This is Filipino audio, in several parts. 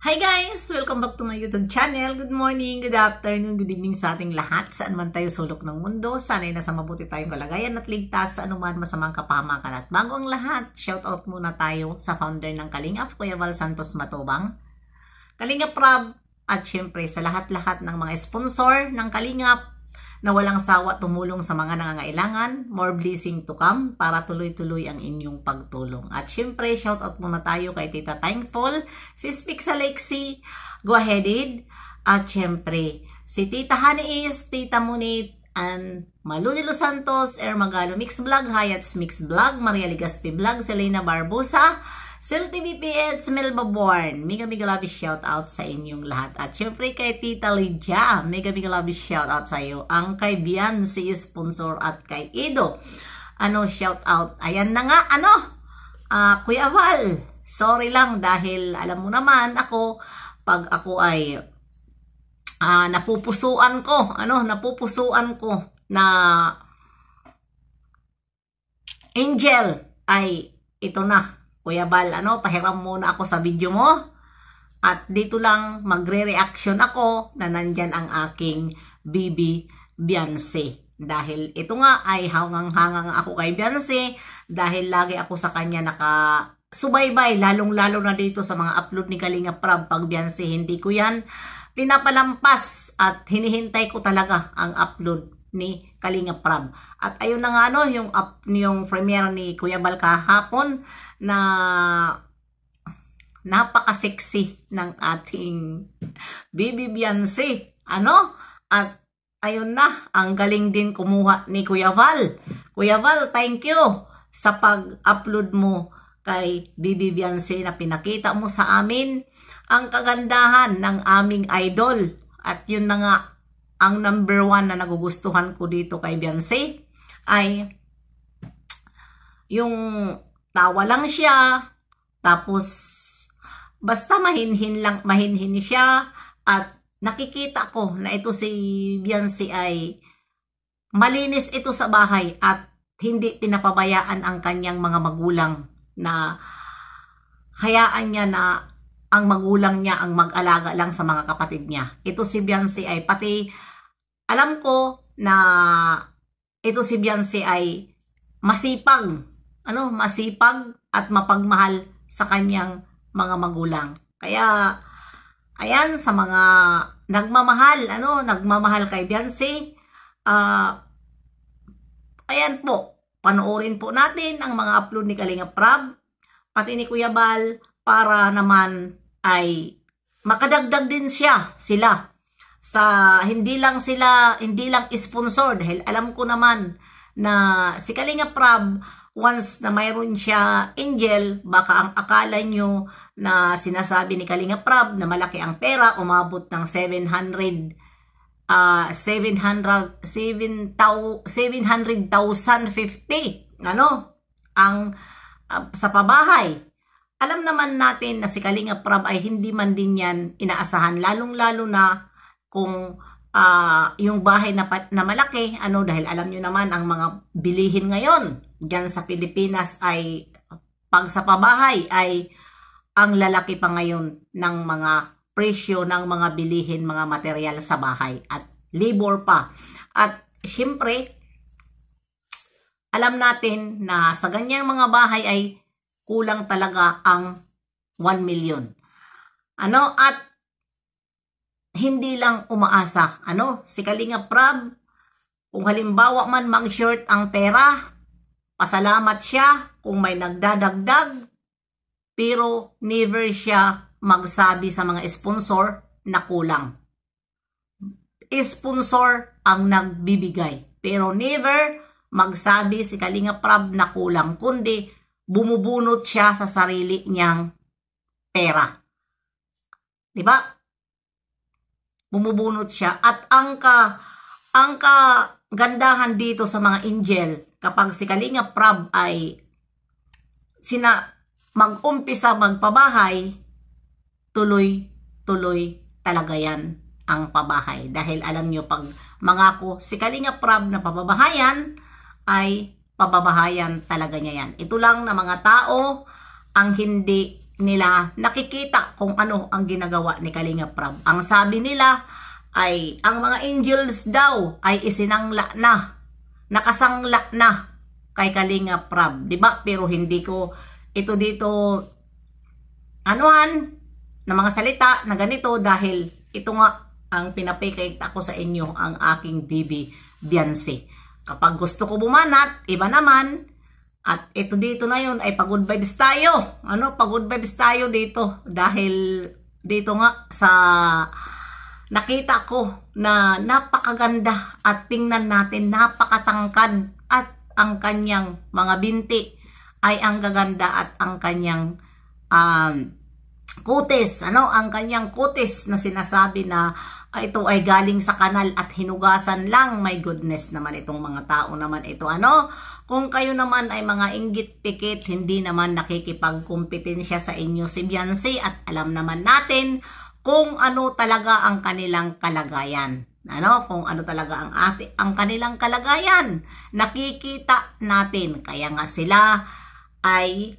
Hi guys! Welcome back to my YouTube channel. Good morning, good afternoon, good evening sa ating lahat. Saan man tayo sulok ng mundo, sana'y nasa mabuti tayong kalagayan at ligtas sa anuman masamang kapamakan. At bago ang lahat, shoutout muna tayo sa founder ng Kalingap, Kuya Val Santos Matubang. Kalingap Rob, at syempre sa lahat-lahat ng mga sponsor ng Kalingap, na walang sawa tumulong sa mga nangangailangan. More blessing to come para tuloy-tuloy ang inyong pagtulong. At syempre, shoutout muna tayo kay Tita Thankful, Sis Pixa Lexi, Go ahead at syempre, si Tita is Tita Munit, and Malunilo Santos, Ermagalo Mix Vlog, Hayats Mix Vlog, Maria Ligaspi Vlog, Selena Barbosa, Sel TVP at Melba Born, mega mega love shout out sa inyong lahat. At syempre kay Tita Lydia, mega mega love shout out sa iyo. Ang kay Bian, si sponsor at kay Ido. Ano, shout out. Ayan na nga, ano? Uh, Kuya Val, sorry lang dahil alam mo naman ako, pag ako ay uh, napupusuan ko, ano, napupusuan ko na angel ay ito na Kuya Bal, ano, pahiram muna ako sa video mo. At dito lang magre-reaction ako na nandyan ang aking Bibi Beyonce. Dahil ito nga ay hangang-hangang ako kay Beyonce dahil lagi ako sa kanya naka subaybay lalong-lalo na dito sa mga upload ni Kalinga Prab pag Beyonce hindi ko yan pinapalampas at hinihintay ko talaga ang upload ni Kalinga Prab. At ayun na nga no, yung, up, yung premiere ni Kuya Bal kahapon na napaka-sexy ng ating Bibi Beyonce. Ano? At ayun na, ang galing din kumuha ni Kuya Val. Kuya Val, thank you sa pag-upload mo kay Bibi Beyonce na pinakita mo sa amin ang kagandahan ng aming idol. At yun na nga, ang number one na nagugustuhan ko dito kay Beyonce ay yung tawa lang siya, tapos basta mahinhin lang, mahinhin siya at nakikita ko na ito si Beyonce ay malinis ito sa bahay at hindi pinapabayaan ang kanyang mga magulang na hayaan niya na ang magulang niya ang mag-alaga lang sa mga kapatid niya. Ito si Beyonce ay pati alam ko na ito si Beyonce ay masipag, ano, masipag at mapagmahal sa kanyang mga magulang. Kaya ayan sa mga nagmamahal, ano, nagmamahal kay Beyonce, uh, ayan po, panoorin po natin ang mga upload ni Kalinga Prab, pati ni Kuya Bal, para naman ay makadagdag din siya sila sa hindi lang sila hindi lang sponsored dahil alam ko naman na si Kalinga Prab once na mayroon siya angel baka ang akala nyo na sinasabi ni Kalinga Prab na malaki ang pera umabot ng 700 uh, 700 700,050 ano ang uh, sa pabahay alam naman natin na si Kalinga Prab ay hindi man din yan inaasahan, lalong-lalo na kung uh, yung bahay na, na malaki, ano, dahil alam nyo naman ang mga bilihin ngayon dyan sa Pilipinas ay pag sa pabahay ay ang lalaki pa ngayon ng mga presyo ng mga bilihin, mga material sa bahay at labor pa. At siyempre, alam natin na sa ganyang mga bahay ay kulang talaga ang 1 million. Ano at hindi lang umaasa. Ano? Si Kalinga Prab, kung halimbawa man mag-short ang pera, pasalamat siya kung may nagdadagdag, pero never siya magsabi sa mga sponsor na kulang. Sponsor ang nagbibigay, pero never magsabi si Kalinga Prab na kulang, kundi bumubunot siya sa sarili niyang pera. 'Di ba? Bumubunot siya at ang ka ang ka gandahan dito sa mga angel kapag si Kalinga Prab ay sina mag-umpisa magpabahay tuloy tuloy talaga yan ang pabahay dahil alam niyo pag mangako si Kalinga Prab na pababahayan ay pababahayaan talaga niya yan. Ito lang na mga tao ang hindi nila nakikita kung ano ang ginagawa ni Kalinga Prab. Ang sabi nila ay ang mga angels daw ay isinangla na, nakasangla na kay Kalinga Prab, 'di ba? Pero hindi ko ito dito anuhan na mga salita na ganito dahil ito nga ang pinapikita ko sa inyo ang aking bibi Beyonce. Kapag gusto ko bumanat, iba naman. At ito dito na yun ay pagod vibes tayo. Ano, pagod vibes tayo dito. Dahil dito nga sa nakita ko na napakaganda at tingnan natin napakatangkad at ang kanyang mga binti ay ang gaganda at ang kanyang um, kutis. Ano, ang kanyang kutis na sinasabi na ito ay galing sa kanal at hinugasan lang. My goodness naman itong mga tao naman ito. Ano? Kung kayo naman ay mga inggit pikit, hindi naman nakikipagkumpetensya sa inyo si Beyonce at alam naman natin kung ano talaga ang kanilang kalagayan. Ano, kung ano talaga ang ate, ang kanilang kalagayan. Nakikita natin kaya nga sila ay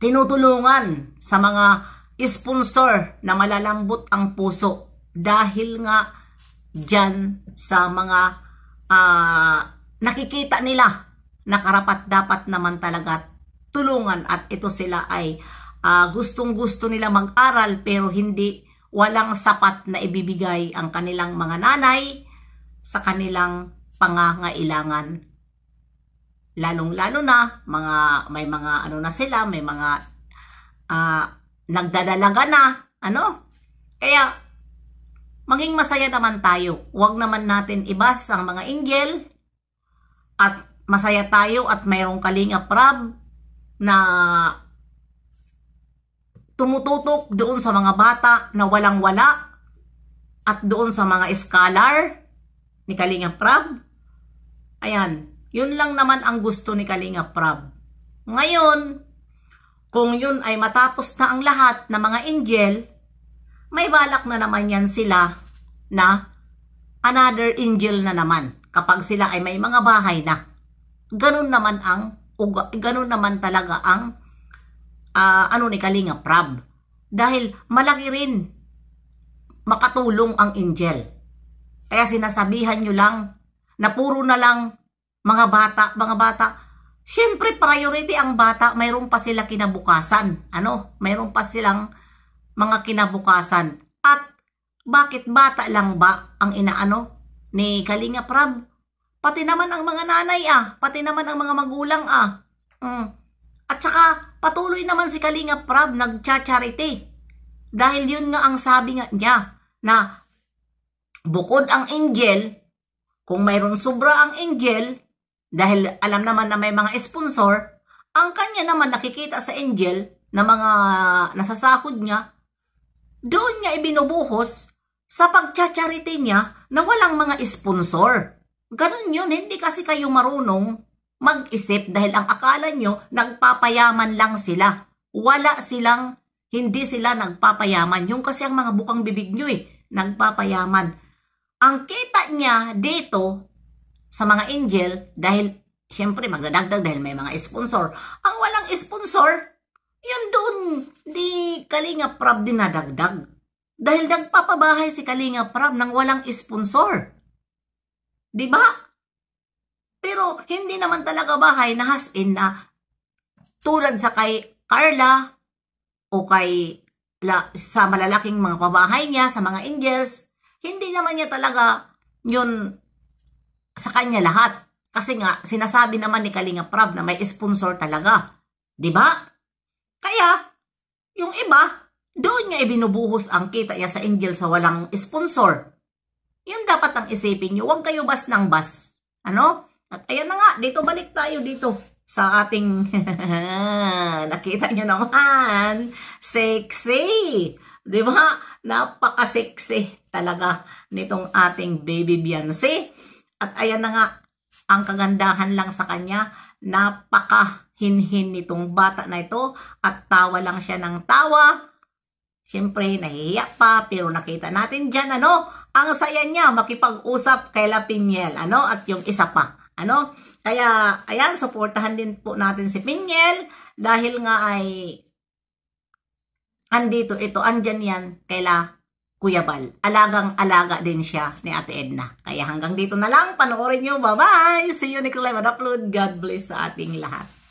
tinutulungan sa mga sponsor na malalambot ang puso dahil nga dyan sa mga uh, nakikita nila na karapat dapat naman talaga tulungan at ito sila ay uh, gustong gusto nila mag-aral pero hindi walang sapat na ibibigay ang kanilang mga nanay sa kanilang pangangailangan lalong-lalo na mga may mga ano na sila, may mga uh, nagdadalaga na, ano? Kaya maging masaya naman tayo. Huwag naman natin ibas ang mga inggel at masaya tayo at mayroong kalinga prab na tumututok doon sa mga bata na walang-wala at doon sa mga scholar ni Kalinga Prab. Ayan, yun lang naman ang gusto ni Kalinga Prab. Ngayon, kung yun ay matapos na ang lahat ng mga angel, may balak na naman yan sila na another angel na naman kapag sila ay may mga bahay na. Ganun naman ang ganun naman talaga ang uh, ano ni Kalinga Prab. Dahil malaki rin makatulong ang angel. Kaya sinasabihan nyo lang na puro na lang mga bata, mga bata. syempre priority ang bata, mayroon pa sila kinabukasan. Ano? Mayroon pa silang mga kinabukasan at bakit bata lang ba ang inaano ni Kalinga Prab? Pati naman ang mga nanay ah, pati naman ang mga magulang ah. Mm. At saka patuloy naman si Kalinga Prab nagcha-charity. Dahil yun nga ang sabi nga niya na bukod ang angel, kung mayroon sobra ang angel, dahil alam naman na may mga sponsor, ang kanya naman nakikita sa angel na mga nasasakod niya, doon niya ibinubuhos sa pagtsatsyarite niya na walang mga sponsor. Ganun yun, hindi kasi kayo marunong mag-isip dahil ang akala nyo, nagpapayaman lang sila. Wala silang, hindi sila nagpapayaman. Yung kasi ang mga bukang bibig nyo eh, nagpapayaman. Ang kita niya dito sa mga angel, dahil siyempre magdadagdag dahil may mga sponsor. Ang walang sponsor, yun doon, di Kalinga Prab din nadagdag. Dahil nagpapabahay si Kalinga Prab nang walang sponsor. Di ba? Pero hindi naman talaga bahay na has in na tulad sa kay Carla o kay la, sa malalaking mga pabahay niya, sa mga angels, hindi naman niya talaga yun sa kanya lahat. Kasi nga, sinasabi naman ni Kalinga Prab na may sponsor talaga. ba? Diba? Kaya, yung iba, doon niya ibinubuhos ang kita niya sa Angel sa walang sponsor. Yun dapat ang isipin niyo. Huwag kayo bas ng bas. Ano? At ayan na nga, dito balik tayo dito sa ating... Nakita niyo naman. Sexy! Di ba? Napaka-sexy talaga nitong ating baby Beyonce. At ayan na nga, ang kagandahan lang sa kanya napaka hinhin nitong bata na ito at tawa lang siya ng tawa. Siyempre, nahihiya pa, pero nakita natin dyan, ano, ang saya niya makipag-usap kay La Piniel, ano, at yung isa pa, ano. Kaya, ayan, supportahan din po natin si Piniel dahil nga ay andito ito, andyan yan kay La Kuya Bal. Alagang-alaga din siya ni Ate Edna. Kaya hanggang dito na lang. Panoorin nyo. Bye-bye! See you next time and upload. God bless sa ating lahat.